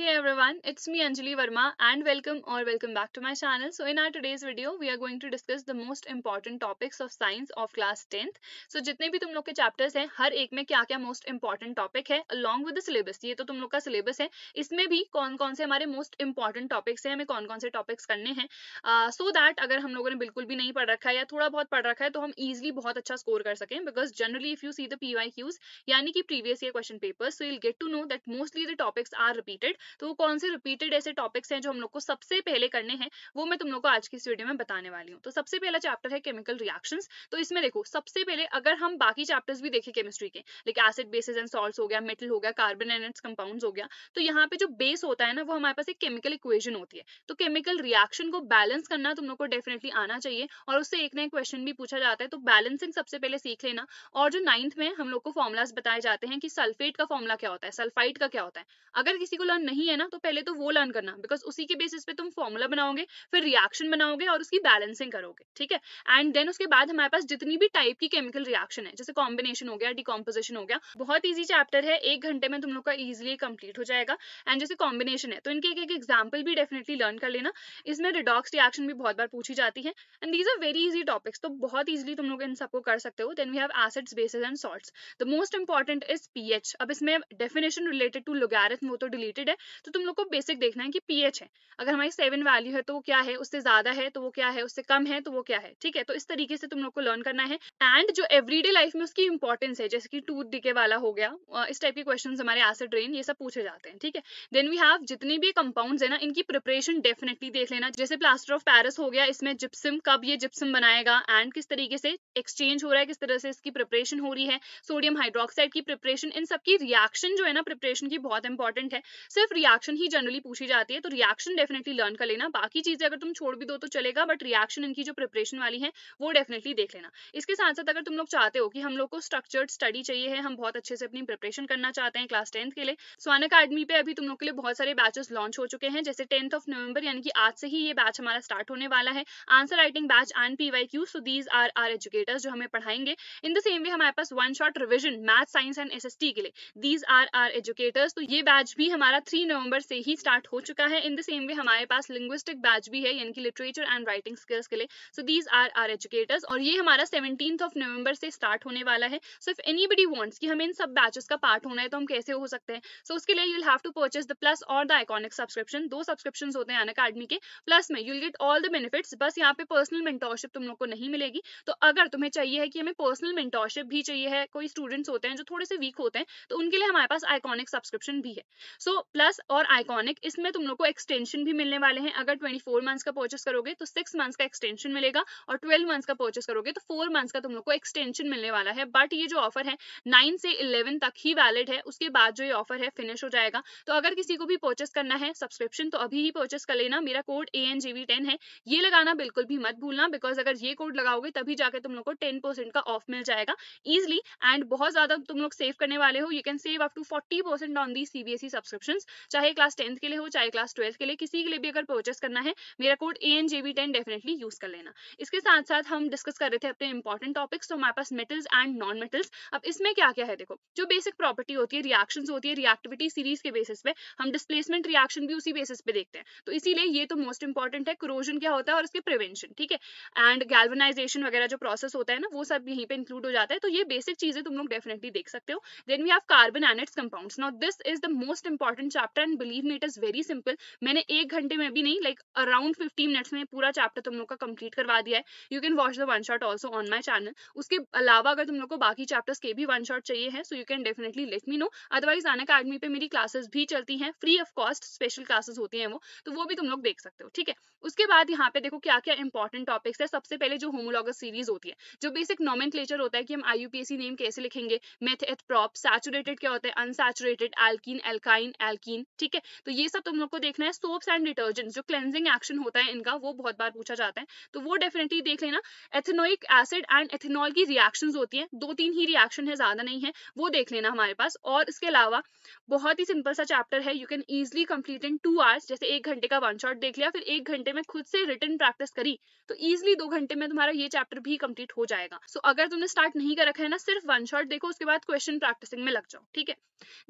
Hey everyone, it's me Anjali Verma and welcome or welcome back to my channel. So in our today's video, we are going to discuss the most important topics of science of class 10th. So जितने भी तुम लोग के chapters हैं, हर एक में क्या क्या most important topic है along with the syllabus. ये तो तुम लोग का syllabus है. इसमें भी कौन कौन से हमारे most important topics हैं, हमें कौन कौन से topics करने हैं. Uh, so that अगर हम लोगों ने बिल्कुल भी नहीं पढ़ रखा है या थोड़ा बहुत पढ़ रखा है तो हम easily बहुत अच्छा score कर सकें. Because generally if you see the PYQs, यानी कि previous year question papers, so you'll get to know that mostly the topics are repeated. तो वो कौन से रिपीटेड ऐसे टॉपिक्स हैं जो हम लोग को सबसे पहले करने हैं वो मैं तुम लोग को आज की इस वीडियो में बताने वाली हूँ तो सबसे पहला चैप्टर है केमिकल रिएक्शन तो इसमें देखो सबसे पहले अगर हम बाकी चैप्टर्स भी देखें केमिस्ट्री के लेकिन एसिड बेसिस एंड सॉल्ट हो गया मेटल हो गया कार्बन एंड कंपाउंड हो गया तो यहाँ पे जो बेस होता है ना वो हमारे पास एक केमिकल इक्वेजन होती है तो केमिकल रिएक्शन को बैलेंस करना तुम लोग को डेफिनेटली आना चाहिए और उससे एक ना एक क्वेश्चन भी पूछा जाता है तो बैलेंसिंग सबसे पहले सीख लेना और जो नाइन्थ में हम लोग को फॉर्मुलाज बताए जाते हैं कि सल्फेट का फॉर्मुला क्या होता है सल्फाइट का क्या होता है अगर किसी को लर्न नहीं नहीं है ना तो पहले तो वो लर्न करना बिकॉज उसी के बेसिस पे तुम फॉर्मूला बनाओगे फिर रिएक्शन बनाओगे और उसकी बैलेंसिंग करोगे ठीक है एंड देन उसके बाद हमारे पास जितनी भी टाइप की केमिकल रिएक्शन है जैसे कॉम्बिनेशन हो गया डिकॉम्पोजिशन हो गया बहुत ईजी चैप्टर है एक घंटे में तुम लोग का ईजिली कंप्लीट हो जाएगा एंड जैसे कॉम्बिनेशन है तो इनके एक एक एग्जाम्पल भी डेफिनेटली लर्न कर लेना इसमें रिडॉक्स रिएक्शन भी बहुत बार पूछी जाती है and these are very easy topics तो बहुत ईजिली तुम लोग इन सबको कर सकते हो then we have acids bases and salt the most important is P अब इसमें डेफिनेशन रिलेटेड टू लुगारिथम वो तो डिलीटेड है तो तुम लोग को बेसिक देखना है कि पीएच है अगर हमारी सेवन वैल्यू है तो वो क्या है उससे ज्यादा है तो वो क्या है उससे कम है तो वो क्या है ठीक है तो इस तरीके से तुम लोग को लर्न करना है एंड जो एवरीडे लाइफ में उसकी इंपॉर्टेंस है जैसे कि टूथ डिके वाला हो गया इस टाइप के क्वेश्चन हमारे एसिड रेन ये सब पूछे जाते हैं ठीक है देन वी हैव जितने भी कंपाउंड है ना इनकी प्रिपरेशन डेफिनेटली देख लेना जैसे प्लास्टर ऑफ पेरिस हो गया इसमें जिप्सम कब ये जिप्सम बनाएगा एंड किस तरीके से एक्सचेंज हो रहा है किस तरह से इसकी प्रिपरेशन हो रही है सोडियम हाइड्रोक्साइड की प्रिपरेशन इन सबकी रिएक्शन जो है ना प्रिपरेशन की बहुत इंपॉर्टेंट है सिर्फ सिर्फ रिएक्शन ही जनरली पूछी जाती है तो रिएक्शन डेफिनेटली लर्न कर लेना बाकी चीजें अगर तुम छोड़ भी दो तो चलेगा बट रिएक्शन इनकी जो प्रिपरेशन वाली है वो डेफिनेटली देख लेना इसके साथ साथ अगर तुम लोग चाहते हो कि हम लोग को स्ट्रक्चर्ड स्टडी चाहिए है हम बहुत अच्छे से अपनी प्रिपरेशन करना चाहते हैं क्लास टेंथ के लिए स्वान अकेडमी पे अभी तुम लोग के लिए बहुत सारे बैचेस लॉन्च हो चुके हैं जैसे टेंथ ऑफ नवंबर यानी कि आज से ही ये बैच हमारा स्टार्ट होने वाला है answer writing batch and P Y Q so these are are educators जो हमें पढ़ाएंगे इन द सेम वे हमारे पास one shot revision math science and S के लिए दीज आर आर एजुकेटर्स तो ये बैच भी हमारा थ्री 3 नवंबर से ही स्टार्ट हो चुका है इन द सेम वे हमारे पास लिंग्विस्टिक बैच भी है यानी कि लिटरेचर एंड राइटिंग स्किल्स के लिए so these are are educators और ये हमारा सेवनटीन ऑफ नवंबर से स्टार्ट होने वाला है so if anybody wants कि हमें इन सब बैचेस का पार्ट होना है तो हम कैसे हो सकते हैं सो so, उसके लिए you'll have to purchase the plus और द आइकॉनिक सब्सक्रिप्शन दो सब्सक्रिप्शन होते हैं अन अकाडमी के प्लस में you'll get all the benefits बस यहाँ पे पर्सनल मेंटोरशिप तुम लोग को नहीं मिलेगी तो अगर तुम्हें चाहिए है कि हमें पर्सनल मेंटोरशिप भी चाहिए है कोई स्टूडेंट्स होते हैं जो थोड़े से वीक होते हैं तो उनके लिए हमारे पास आइकॉनिक सब्सक्रिप्शन भी है सो so, प्लस प्लस और आइकॉनिक इसमें तुम लोग को एक्सटेंशन भी मिलने वाले हैं अगर 24 मंथ्स का परचेस करोगे तो 6 मंथ्स का एक्सटेंशन मिलेगा और 12 मंथ्स का परचेस करोगे तो 4 मंथ्स का तुम लोग को एक्सटेंशन मिलने वाला है बट ये जो ऑफर है 9 से 11 तक ही वैलिड है उसके बाद जो ये ऑफर है फिनिश हो जाएगा तो अगर किसी को भी परचेस करना है सब्सक्रिप्शन तो अभी ही परचेस कर लेना मेरा code A N G ten है ये लगाना बिल्कुल भी मत भूलना बिकॉज अगर ये कोड लगाओगे तभी जाकर तुम लोग को टेन परसेंट का ऑफ मिल जाएगा इजिली एंड बहुत ज्यादा तुम लोग सेव करने वाले हो you can save up to forty percent on the CBSE subscription चाहे क्लास टेंथ के लिए हो चाहे क्लास ट्वेल्थ के लिए किसी के लिए भी अगर परचेस करना है मेरा code A N J B ten definitely use कर लेना इसके साथ साथ हम डिस्कस कर रहे थे अपने इंपॉर्टेंट टॉपिक्स तो हमारे पास मेटल्स एंड नॉन मेटल्स अब इसमें क्या क्या है देखो जो बेसिक प्रॉपर्टी होती है रिएक्शन होती है रिएक्टिविटी सीरीज के बेसिस पे हम डिस्प्लेसमेंट रिएक्शन भी उसी बेसिस पे देखते हैं तो इसीलिए ये तो मोस्ट इंपॉर्टेंट है क्रोजन क्या होता है और इसके प्रिवेंशन ठीक है एंड गैल्वनाइजेशन वगैरह जो प्रोसेस होता है ना वो सब यहीं पे इंक्लूड हो जाता है तो ये बेसिक चीजें तुम लोग डेफिनेटली देख सकते हो then we have carbon and its compounds now this is the most important chapter chapter and believe me it is very simple मैंने एक घंटे में भी नहीं लाइक अराउंड फिफ्टीन मिनट्स में पूरा चैप्टर तुम लोग का कंप्लीट करवा दिया है you can watch the one shot also on my channel उसके अलावा अगर तुम लोग को बाकी चैप्टर्स के भी वन शॉट चाहिए है so you can definitely let me know otherwise Unacademy पे मेरी क्लासेस भी चलती हैं free of cost special classes होती हैं वो तो वो भी तुम लोग देख सकते हो ठीक है उसके बाद यहाँ पे देखो क्या क्या इंपॉर्टेंट टॉपिक्स है सबसे पहले जो होमोलॉगस सीरीज होती है जो बेसिक नॉमन होता है कि हम आईयूपीएसी नेम कैसे लिखेंगे मेथ एथ प्रॉप सैचुरेटेड क्या होता है unsaturated alkene alkyne alkene clean ठीक है तो ये सब तुम लोग को देखना है सोप्स एंड डिटर्जेंट जो क्लेंजिंग एक्शन होता है इनका वो बहुत बार पूछा जाता है तो वो डेफिनेटली देख लेना एथेनोइक एसिड एंड एथेनॉल की रिएक्शन होती है दो तीन ही रिएक्शन है ज़्यादा नहीं है वो देख लेना हमारे पास और इसके अलावा बहुत ही सिंपल सा चैप्टर है you can easily complete in two hours जैसे एक घंटे का वन शॉट देख लिया फिर एक घंटे में खुद से रिटर्न प्रैक्टिस करी तो ईजिली दो घंटे में तुम्हारा ये चैप्टर भी कंप्लीट हो जाएगा सो so, अगर तुमने स्टार्ट नहीं कर रखा है ना सिर्फ वन शॉट देखो उसके बाद क्वेश्चन प्रैक्टिसिंग में लग जाओ ठीक है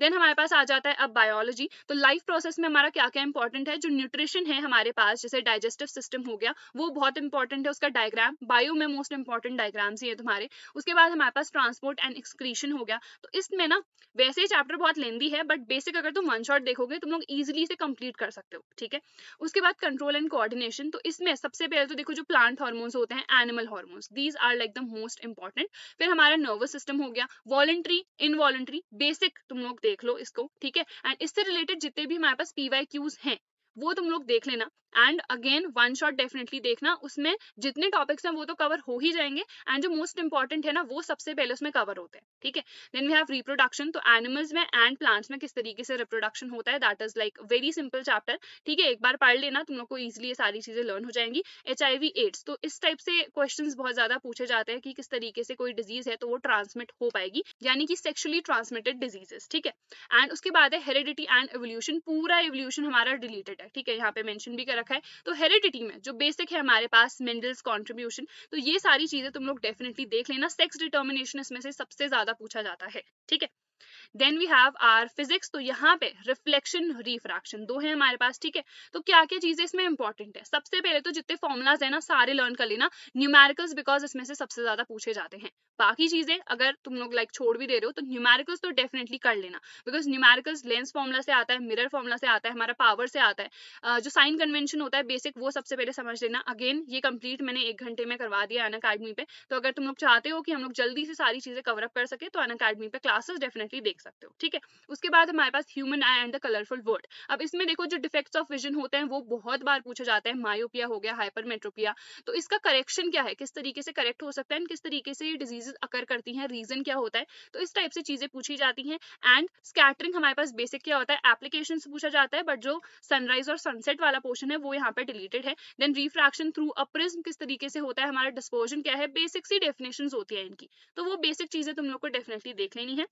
देन हमारे पास आ जाता है अब बायोलॉजी तो लाइफ प्रोसेस में हमारा क्या क्या इंपॉर्टेंट है जो न्यूट्रिशन है हमारे पास जैसे डाइजेस्टिव सिस्टम हो गया वो बहुत इंपॉर्टेंट है उसका डायग्राम बायो में मोस्ट इंपॉर्टेंट डायग्राम्स ये तुम्हारे उसके बाद हमारे पास ट्रांसपोर्ट एंड एक्सक्रीशन हो गया तो इसमें ना वैसे चैप्टर बहुत लेंदी है बट बेसिक अगर तुम वन शॉट देखोगे तुम लोग ईजिली इसे कंप्लीट कर सकते हो ठीक है उसके बाद कंट्रोल एंड कोऑर्डिनेशन तो इसमें सबसे पहले तो देखो जो प्लांट हार्मोन्स होते हैं animal hormones these are like the most important फिर हमारा नर्वस सिस्टम हो गया वॉलेंट्री इनवॉलेंट्री बेसिक तुम लोग देख लो इसको ठीक है एंड इससे रिलेटेड जितने भी हमारे पास पीवाई क्यूज हैं वो तुम लोग देख लेना and again one shot definitely देखना उसमें जितने टॉपिक्स हैं वो तो कवर हो ही जाएंगे एंड जो मोस्ट इंपॉर्टेंट है ना वो सबसे पहले उसमें कवर होते हैं ठीक है देन वी हैव रिप्रोडक्शन तो एनिमल्स में एंड प्लांट्स में किस तरीके से रिप्रोडक्शन होता है that is like very simple chapter ठीक है एक बार पढ़ लेना तुम लोग को ईजिली सारी चीजें लर्न हो जाएंगी एच एड्स तो इस टाइप से क्वेश्चन बहुत ज्यादा पूछे जाते हैं कि किस तरीके से कोई डिजीज है तो वो ट्रांसमिट हो पाएगी यानी कि सेक्शुअली ट्रांसमिटेड डिजीजेस ठीक है एंड उसके बाद है हेरिडिटी एंड एवोल्यूशन पूरा एवोल्यूशन हमारा रिलेटेड है ठीक है यहाँ पे मेंशन भी कर रखा है तो हेरिडिटी में जो बेसिक है हमारे पास मिनरल्स कॉन्ट्रीब्यूशन तो ये सारी चीजें तुम लोग डेफिनेटली देख लेना सेक्स डिटर्मिनेशन इसमें से सबसे ज्यादा पूछा जाता है ठीक है then we have our physics तो यहाँ पे रिफ्लेक्शन रिफ्रैक्शन दो है हमारे पास ठीक है तो क्या क्या चीजें इसमें इंपॉर्टेंट है सबसे पहले तो जितने फॉर्मुलाज है ना सारे लर्न कर लेना न्यूमेरिकल्स बिकॉज इसमें से सबसे ज्यादा पूछे जाते हैं बाकी चीजें अगर तुम लोग लाइक छोड़ भी दे रहे हो तो न्यूमेरिकल्स तो डेफिनेटली कर लेना बिकॉज न्यूमेरिकल्स लेंस फॉर्मुला से आता है मिरर फॉर्मुला से आता है हमारा पावर से आता है जो साइन कन्वेंशन होता है बेसिक वो सबसे पहले समझ लेना अगेन ये कंप्लीट मैंने एक घंटे में करवा दिया अन अकेडमी पे तो अगर तुम लोग चाहते हो कि हम लोग जल्दी से सारी चीजें कवरअप कर सके तो अन अकेडमी पे क्लासेस डेफिनेटली फ्रिक्वेंटली देख सकते हो ठीक है उसके बाद हमारे पास human eye and the colourful world अब इसमें देखो जो डिफेक्ट्स ऑफ विजन होते हैं वो बहुत बार पूछे जाते हैं मायोपिया हो गया हाइपरमेट्रोपिया तो इसका करेक्शन क्या है किस तरीके से करेक्ट हो सकता है किस तरीके से ये डिजीजेज अकर करती हैं रीजन क्या होता है तो इस टाइप से चीजें पूछी जाती हैं एंड स्कैटरिंग हमारे पास बेसिक क्या होता है एप्लीकेशन पूछा जाता है बट जो सनराइज और सनसेट वाला पोर्शन है वो यहाँ पे डिलीटेड है देन रिफ्रैक्शन थ्रू अ किस तरीके से होता है हमारा डिस्पोजन क्या है बेसिक सी डेफिनेशन होती है इनकी तो वो बेसिक चीजें तुम लोग को डेफिनेटली देख लेनी है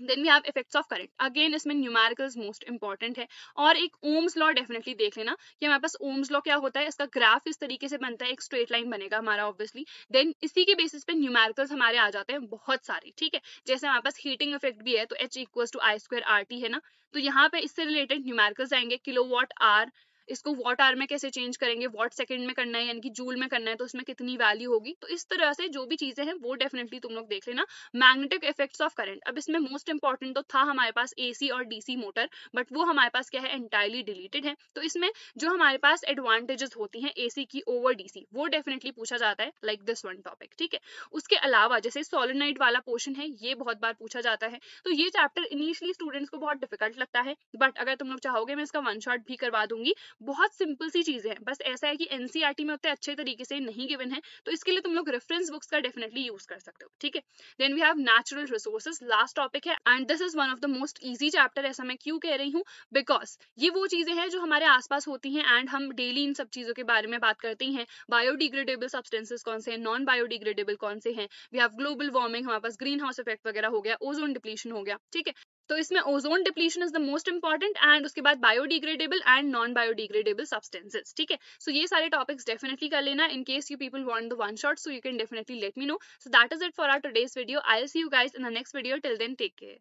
then we have effects of current again इसमें न्यूमेरिकल्स मोस्ट इंपॉर्टेंट है और एक ओम्स लॉ डेफिनेटली देख लेना कि हमारे पास ओम्स लॉ क्या होता है इसका ग्राफ इस तरीके से बनता है एक स्ट्रेट लाइन बनेगा हमारा ऑब्वियसली देन इसी के बेसिस पे न्यूमेरिकल्स हमारे आ जाते हैं बहुत सारे ठीक है जैसे हमारे पास हीटिंग इफेक्ट भी है तो H equals to I square R T है ना तो यहाँ पे इससे रिलेटेड न्यूमेरिकल्स आएंगे किलो वॉट आर इसको वॉट आर में कैसे चेंज करेंगे वॉट सेकेंड में करना है यानी कि जूल में करना है तो उसमें कितनी वैल्यू होगी तो इस तरह से जो भी चीजें हैं वो डेफिनेटली तुम लोग देख लेना मैग्नेटिक इफेक्ट्स ऑफ करंट अब इसमें मोस्ट इंपॉर्टेंट तो था हमारे पास एसी और डीसी मोटर बट वो हमारे पास क्या है एंटायरली डिलीटेड है तो इसमें जो हमारे पास एडवांटेजेस होती हैं एसी की ओवर डीसी वो डेफिनेटली पूछा जाता है लाइक दिस वन टॉपिक ठीक है उसके अलावा जैसे सोलिनाइट वाला पोर्शन है ये बहुत बार पूछा जाता है तो ये चैप्टर इनिशियली स्टूडेंट्स को बहुत डिफिकल्ट लगता है बट अगर तुम लोग चाहोगे मैं इसका वन शॉट भी करवा दूंगी बहुत सिंपल सी चीज़ें हैं बस ऐसा है कि एनसीईआरटी e में उतने अच्छे तरीके से नहीं गिवन है तो इसके लिए तुम लोग रेफरेंस बुक्स का डेफिनेटली यूज कर सकते हो ठीक है then we have natural resources last topic है and this is one of the most easy chapter ऐसा मैं क्यों कह रही हूँ बिकॉज ये वो चीज़ें हैं जो हमारे आसपास होती हैं एंड हम डेली इन सब चीज़ों के बारे में बात करते हैं बायोडिग्रेडेबल सब्सटेंसेज कौन से हैं नॉन बायोडिग्रेडेबल कौन से हैं वी हैव ग्लोबल वार्मिंग हमारे पास ग्रीन हाउस इफेक्ट वगैरह हो गया ओजोन डिप्लीशन हो गया ठीक है तो इसमें ozone depletion is the most important and उसके बाद biodegradable and non biodegradable substances ठीक है सो ये सारे टॉपिक्स डेफिनेटली कर लेना in case you people want the one shot so you can definitely let me know so that is it for our today's video I see you guys in the next video till then take care